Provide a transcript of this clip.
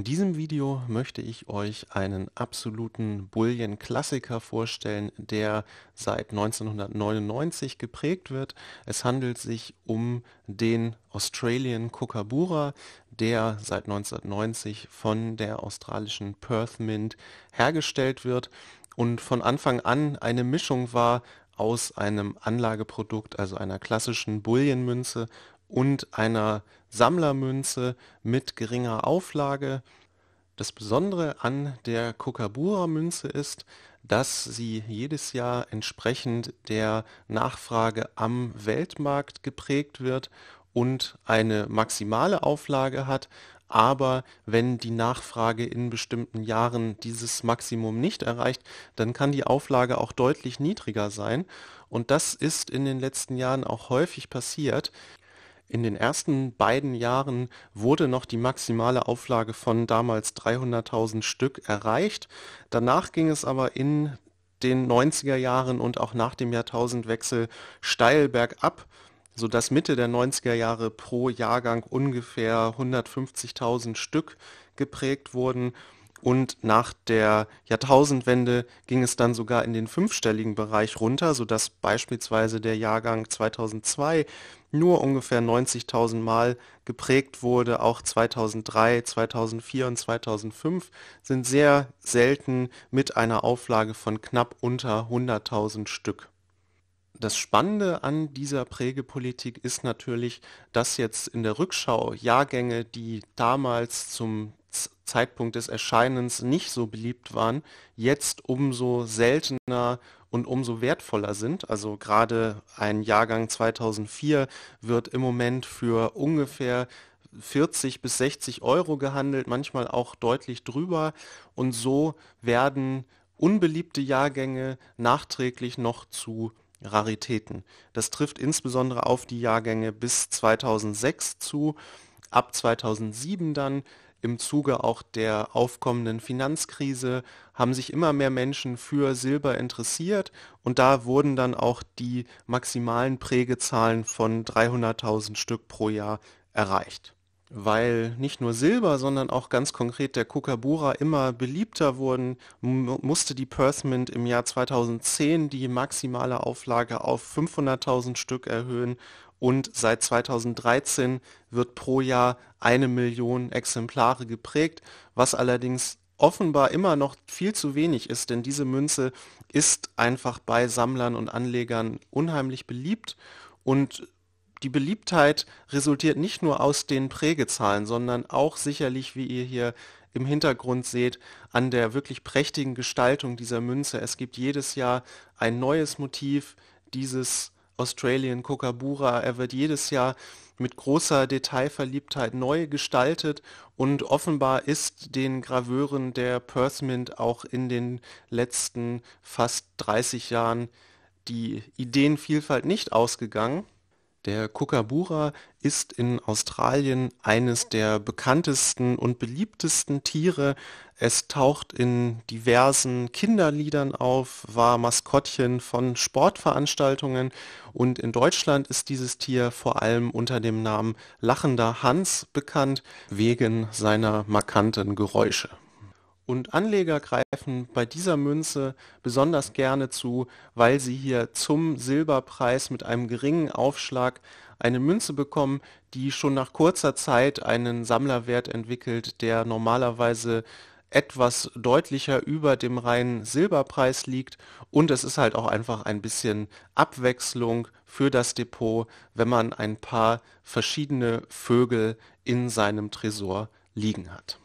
In diesem Video möchte ich euch einen absoluten Bullion-Klassiker vorstellen, der seit 1999 geprägt wird. Es handelt sich um den Australian Kookaburra, der seit 1990 von der australischen Perth Mint hergestellt wird und von Anfang an eine Mischung war aus einem Anlageprodukt, also einer klassischen Bullion-Münze und einer Sammlermünze mit geringer Auflage. Das Besondere an der Kokabura-Münze ist, dass sie jedes Jahr entsprechend der Nachfrage am Weltmarkt geprägt wird und eine maximale Auflage hat. Aber wenn die Nachfrage in bestimmten Jahren dieses Maximum nicht erreicht, dann kann die Auflage auch deutlich niedriger sein. Und das ist in den letzten Jahren auch häufig passiert. In den ersten beiden Jahren wurde noch die maximale Auflage von damals 300.000 Stück erreicht. Danach ging es aber in den 90er Jahren und auch nach dem Jahrtausendwechsel steil bergab, sodass Mitte der 90er Jahre pro Jahrgang ungefähr 150.000 Stück geprägt wurden. Und nach der Jahrtausendwende ging es dann sogar in den fünfstelligen Bereich runter, sodass beispielsweise der Jahrgang 2002 nur ungefähr 90.000 Mal geprägt wurde. Auch 2003, 2004 und 2005 sind sehr selten mit einer Auflage von knapp unter 100.000 Stück. Das Spannende an dieser Prägepolitik ist natürlich, dass jetzt in der Rückschau Jahrgänge, die damals zum Zeitpunkt des Erscheinens nicht so beliebt waren, jetzt umso seltener und umso wertvoller sind. Also gerade ein Jahrgang 2004 wird im Moment für ungefähr 40 bis 60 Euro gehandelt, manchmal auch deutlich drüber. Und so werden unbeliebte Jahrgänge nachträglich noch zu Raritäten. Das trifft insbesondere auf die Jahrgänge bis 2006 zu. Ab 2007 dann im Zuge auch der aufkommenden Finanzkrise haben sich immer mehr Menschen für Silber interessiert und da wurden dann auch die maximalen Prägezahlen von 300.000 Stück pro Jahr erreicht. Weil nicht nur Silber, sondern auch ganz konkret der Kookaburra immer beliebter wurden, musste die Perth Mint im Jahr 2010 die maximale Auflage auf 500.000 Stück erhöhen und seit 2013 wird pro Jahr eine Million Exemplare geprägt, was allerdings offenbar immer noch viel zu wenig ist, denn diese Münze ist einfach bei Sammlern und Anlegern unheimlich beliebt und die Beliebtheit resultiert nicht nur aus den Prägezahlen, sondern auch sicherlich, wie ihr hier im Hintergrund seht, an der wirklich prächtigen Gestaltung dieser Münze. Es gibt jedes Jahr ein neues Motiv dieses Australian Kokabura. Er wird jedes Jahr mit großer Detailverliebtheit neu gestaltet und offenbar ist den Graveuren der Perth Mint auch in den letzten fast 30 Jahren die Ideenvielfalt nicht ausgegangen. Der Kookaburra ist in Australien eines der bekanntesten und beliebtesten Tiere. Es taucht in diversen Kinderliedern auf, war Maskottchen von Sportveranstaltungen und in Deutschland ist dieses Tier vor allem unter dem Namen lachender Hans bekannt wegen seiner markanten Geräusche. Und Anleger greifen bei dieser Münze besonders gerne zu, weil sie hier zum Silberpreis mit einem geringen Aufschlag eine Münze bekommen, die schon nach kurzer Zeit einen Sammlerwert entwickelt, der normalerweise etwas deutlicher über dem reinen Silberpreis liegt und es ist halt auch einfach ein bisschen Abwechslung für das Depot, wenn man ein paar verschiedene Vögel in seinem Tresor liegen hat.